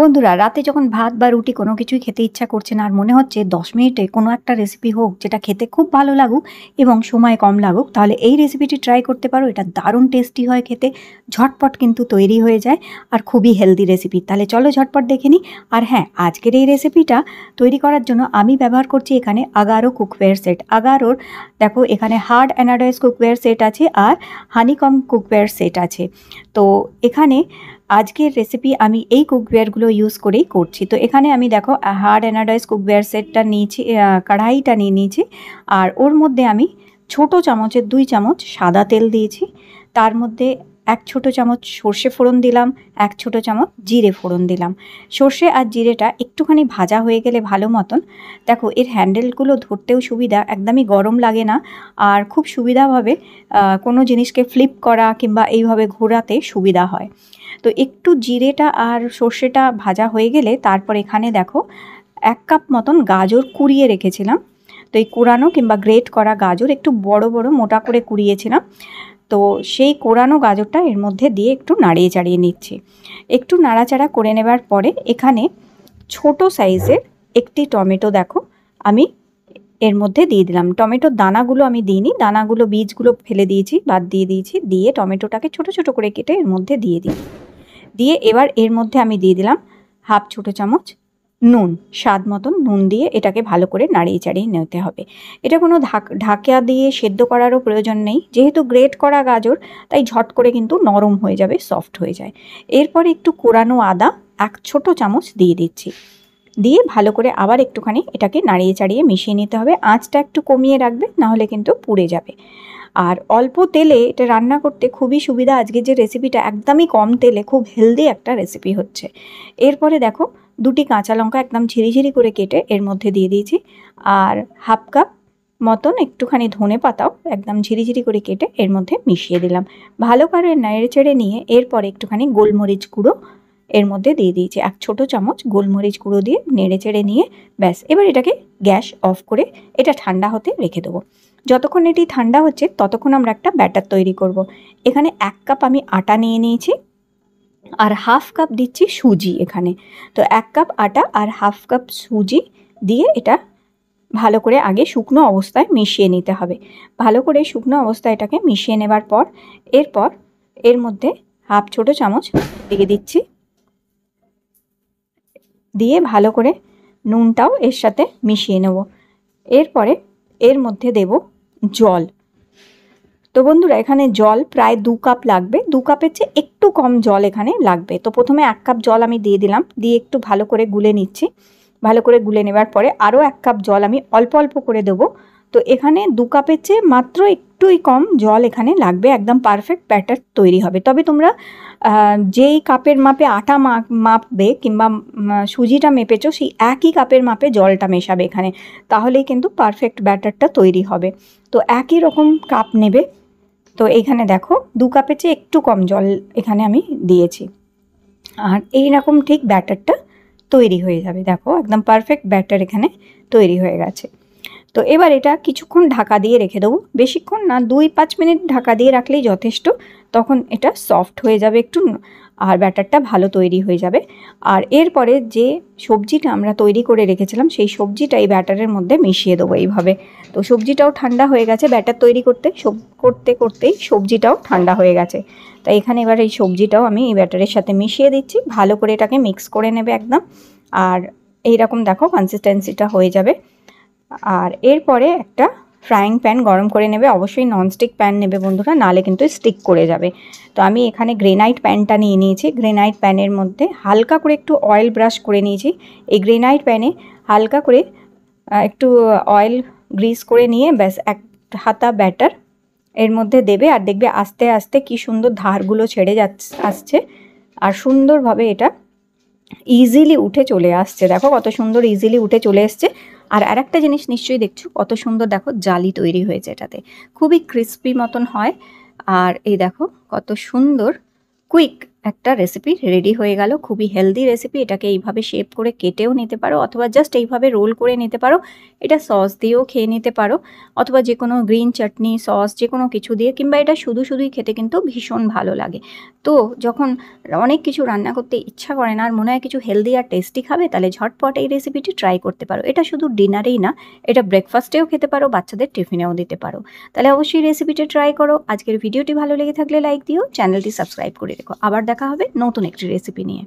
বন্ধুরা রাতে যখন ভাত বা রুটি কোনো কিছুই খেতে ইচ্ছা করছে না আর মনে হচ্ছে দশ মিনিটে কোনো একটা রেসিপি হোক যেটা খেতে খুব ভালো লাগুক এবং সময় কম লাগুক তাহলে এই রেসিপিটি ট্রাই করতে পারো এটা দারুণ টেস্টি হয় খেতে ঝটপট কিন্তু তৈরি হয়ে যায় আর খুবই হেলদি রেসিপি তাহলে চলো ঝটপট দেখে নিই আর হ্যাঁ আজকের এই রেসিপিটা তৈরি করার জন্য আমি ব্যবহার করছি এখানে আগারো কুকওয়্যার সেট আগারোর দেখো এখানে হার্ড অ্যানাডয়েস কুকওয়্যার সেট আছে আর হানিকম কুকওয়্যার সেট আছে তো এখানে আজকের রেসিপি আমি এই কুকওয়্যারগুলো ইউজ করেই করছি তো এখানে আমি দেখো হার্ড অ্যানাডাইস কুকওয়্যার সেটটা নিয়েছি কড়াইটা নিয়ে নিয়েছি আর ওর মধ্যে আমি ছোট চামচের দুই চামচ সাদা তেল দিয়েছি তার মধ্যে এক ছোট চামচ সর্ষে ফোড়ন দিলাম এক ছোট চামচ জিরে ফোড়ন দিলাম সর্ষে আর জিরেটা একটুখানি ভাজা হয়ে গেলে ভালো মতন দেখো এর হ্যান্ডেলগুলো ধরতেও সুবিধা একদমই গরম লাগে না আর খুব সুবিধাভাবে কোনো জিনিসকে ফ্লিপ করা কিংবা এইভাবে ঘোরাতে সুবিধা হয় তো একটু জিরেটা আর সর্ষেটা ভাজা হয়ে গেলে তারপর এখানে দেখো এক কাপ মতন গাজর কুড়িয়ে রেখেছিলাম তো এই কোরানো কিংবা গ্রেট করা গাজর একটু বড় বড় মোটা করে কুড়িয়েছিলাম তো সেই কোরানো গাজরটা এর মধ্যে দিয়ে একটু নাড়িয়ে চাড়িয়ে নিচ্ছি একটু নাড়াচাড়া করে নেবার পরে এখানে ছোট সাইজের একটি টমেটো দেখো আমি এর মধ্যে দিয়ে দিলাম টমেটোর দানাগুলো আমি দিইনি দানাগুলো বীজগুলো ফেলে দিয়েছি বাদ দিয়ে দিয়েছি দিয়ে টমেটোটাকে ছোট ছোট করে কেটে এর মধ্যে দিয়ে দিই দিয়ে এবার এর মধ্যে আমি দিয়ে দিলাম হাফ ছোটো চামচ নুন স্বাদ মতন নুন দিয়ে এটাকে ভালো করে নাড়িয়ে চাড়িয়ে নিতে হবে এটা কোনো ঢাকা দিয়ে সেদ্ধ করারও প্রয়োজন নেই যেহেতু গ্রেট করা গাজর তাই ঝট করে কিন্তু নরম হয়ে যাবে সফট হয়ে যায় এরপরে একটু কোরানো আদা এক ছোট চামচ দিয়ে দিচ্ছি দিয়ে ভালো করে আবার একটুখানি এটাকে নাড়িয়ে চাড়িয়ে মিশিয়ে নিতে হবে আঁচটা একটু কমিয়ে রাখবে নাহলে কিন্তু পুড়ে যাবে আর অল্প তেলে এটা রান্না করতে খুবই সুবিধা আজকে যে রেসিপিটা একদমই কম তেলে খুব হেলদি একটা রেসিপি হচ্ছে এরপরে দেখো দুটি কাঁচা লঙ্কা একদম ঝিরিঝিরি করে কেটে এর মধ্যে দিয়ে দিয়েছি আর হাফ কাপ মতন একটুখানি ধনে পাতাও একদম ঝিরিঝিরি করে কেটে এর মধ্যে মিশিয়ে দিলাম ভালো করে নেড়ে চেড়ে নিয়ে এরপরে একটুখানি গোলমরিচ গুঁড়ো এর মধ্যে দিয়ে দিয়েছি এক ছোট চামচ গোলমরিচ গুঁড়ো দিয়ে নেড়ে চেড়ে নিয়ে ব্যাস এবার এটাকে গ্যাস অফ করে এটা ঠান্ডা হতে রেখে দেবো যতক্ষণ এটি ঠান্ডা হচ্ছে ততক্ষণ আমরা একটা ব্যাটার তৈরি করব। এখানে এক কাপ আমি আটা নিয়ে নিয়েছি আর হাফ কাপ দিচ্ছি সুজি এখানে তো এক কাপ আটা আর হাফ কাপ সুজি দিয়ে এটা ভালো করে আগে শুকনো অবস্থায় মিশিয়ে নিতে হবে ভালো করে শুকনো অবস্থায় এটাকে মিশিয়ে নেবার পর এরপর এর মধ্যে হাফ ছোট চামচ দিয়ে দিচ্ছি দিয়ে ভালো করে নুনটাও এর সাথে মিশিয়ে নেব এরপরে এর মধ্যে দেব জল তো বন্ধুরা এখানে জল প্রায় দু কাপ লাগবে দু কাপের চেয়ে একটু কম জল এখানে লাগবে তো প্রথমে এক কাপ জল আমি দিয়ে দিলাম দিয়ে একটু ভালো করে গুলে নিচ্ছি ভালো করে গুলে নেবার পরে আরও এক কাপ জল আমি অল্প অল্প করে দেবো তো এখানে দু কাপের চেয়ে মাত্র একটুই কম জল এখানে লাগবে একদম পারফেক্ট ব্যাটার তৈরি হবে তবে তোমরা যেই কাপের মাপে আটা মাপবে কিংবা সুজিটা মেপেছো সেই একই কাপের মাপে জলটা মেশাবে এখানে তাহলেই কিন্তু পারফেক্ট ব্যাটারটা তৈরি হবে তো একই রকম কাপ নেবে তো এখানে দেখো দু কাপের চেয়ে একটু কম জল এখানে আমি দিয়েছি আর এই রকম ঠিক ব্যাটারটা তৈরি হয়ে যাবে দেখো একদম পারফেক্ট ব্যাটার এখানে তৈরি হয়ে গেছে তো এবার এটা কিছুক্ষণ ঢাকা দিয়ে রেখে দেবো বেশিক্ষণ না দুই পাঁচ মিনিট ঢাকা দিয়ে রাখলেই যথেষ্ট তখন এটা সফট হয়ে যাবে একটু আর ব্যাটারটা ভালো তৈরি হয়ে যাবে আর এরপরে যে সবজিটা আমরা তৈরি করে রেখেছিলাম সেই সবজিটা এই ব্যাটারের মধ্যে মিশিয়ে দেবো এইভাবে তো সবজিটাও ঠান্ডা হয়ে গেছে ব্যাটার তৈরি করতে সব করতে করতেই সবজিটাও ঠান্ডা হয়ে গেছে তাই এখানে এবার এই সবজিটাও আমি এই ব্যাটারের সাথে মিশিয়ে দিচ্ছি ভালো করে এটাকে মিক্স করে নেবে একদম আর এইরকম দেখো কনসিস্টেন্সিটা হয়ে যাবে আর এরপরে একটা ফ্রাইং প্যান গরম করে নেবে অবশ্যই ননস্টিক প্যান নেবে বন্ধুরা নালে কিন্তু স্টিক করে যাবে তো আমি এখানে গ্রেনাইট প্যানটা নিয়ে নিয়েছি গ্রেনাইট প্যানের মধ্যে হালকা করে একটু অয়েল ব্রাশ করে নিয়েছি এই গ্রেনাইট প্যানে হালকা করে একটু অয়েল গ্রিস করে নিয়ে ব্যাস এক হাতা ব্যাটার এর মধ্যে দেবে আর দেখবে আস্তে আস্তে কি সুন্দর ধারগুলো ছেড়ে যাচ্ছে আসছে আর সুন্দরভাবে এটা ইজিলি উঠে চলে আসছে দেখো কত সুন্দর ইজিলি উঠে চলে এসছে আর আর একটা জিনিস নিশ্চয়ই দেখছো কত সুন্দর দেখো জালি তৈরি হয়েছে এটাতে খুবই ক্রিস্পি মতন হয় আর এই দেখো কত সুন্দর কুইক একটা রেসিপি রেডি হয়ে গেল খুবই হেলদি রেসিপি এটাকে এইভাবে শেপ করে কেটেও নিতে পারো অথবা জাস্ট এইভাবে রোল করে নিতে পারো এটা সস দিয়েও খেয়ে নিতে পারো অথবা যে কোনো গ্রিন চাটনি সস যে কোনো কিছু দিয়ে কিংবা এটা শুধু শুধুই খেতে কিন্তু ভীষণ ভালো লাগে তো যখন অনেক কিছু রান্না করতে ইচ্ছা করে না আর মনে হয় কিছু হেলদি আর টেস্টি খাবে তাহলে ঝটপট এই রেসিপিটি ট্রাই করতে পারো এটা শুধু ডিনারেই না এটা ব্রেকফাস্টেও খেতে পারো বাচ্চাদের টিফিনেও দিতে পারো তাহলে অবশ্যই রেসিপিটা ট্রাই করো আজকের ভিডিওটি ভালো লেগে থাকলে লাইক দিও চ্যানেলটি সাবস্ক্রাইব করে রেখো আবার দেখা হবে নতুন একটি রেসিপি নিয়ে